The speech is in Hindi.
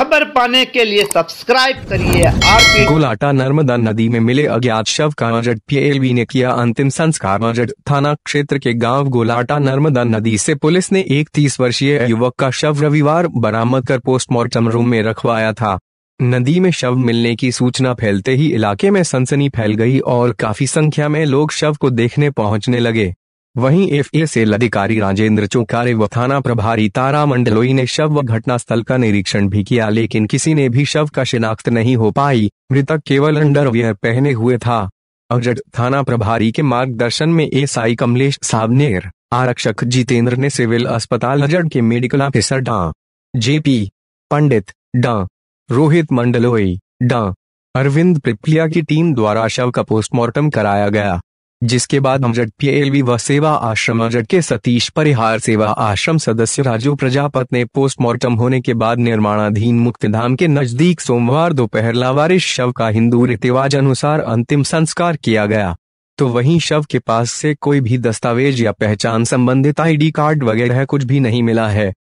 खबर पाने के लिए सब्सक्राइब करिए आरपी गोलाटा नर्मदा नदी में मिले अज्ञात शव का अजट पीएलवी ने किया अंतिम संस्कार अजट थाना क्षेत्र के गांव गोलाटा नर्मदा नदी से पुलिस ने एक तीस वर्षीय युवक का शव रविवार बरामद कर पोस्टमार्टम रूम में रखवाया था नदी में शव मिलने की सूचना फैलते ही इलाके में सनसनी फैल गई और काफी संख्या में लोग शव को देखने पहुंचने लगे वहीं एफए सेल अधिकारी राजेंद्र चौकारे व थाना प्रभारी तारा मंडलोई ने शव व घटना स्थल का निरीक्षण भी किया लेकिन किसी ने भी शव का शिनाख्त नहीं हो पाई मृतक केवल अंडरवियर पहने हुए था अगजट थाना प्रभारी के मार्गदर्शन में एसआई कमलेश सावनेर आरक्षक जितेंद्र ने सिविल अस्पताल अजट के मेडिकल ऑफिसर डा जेपी पंडित डा रोहित मंडलोई डा अरविंद पिपलिया की टीम द्वारा शव का पोस्टमार्टम कराया गया जिसके बाद अमजद पीएलवी व सेवा आश्रम अमजट के सतीश परिहार सेवा आश्रम सदस्य राजू प्रजापत ने पोस्टमार्टम होने के बाद निर्माणाधीन धाम के नजदीक सोमवार दोपहर लावारिश शव का हिंदू रीतिवाज अनुसार अंतिम संस्कार किया गया तो वहीं शव के पास से कोई भी दस्तावेज या पहचान संबंधित आईडी कार्ड वगैरह कुछ भी नहीं मिला है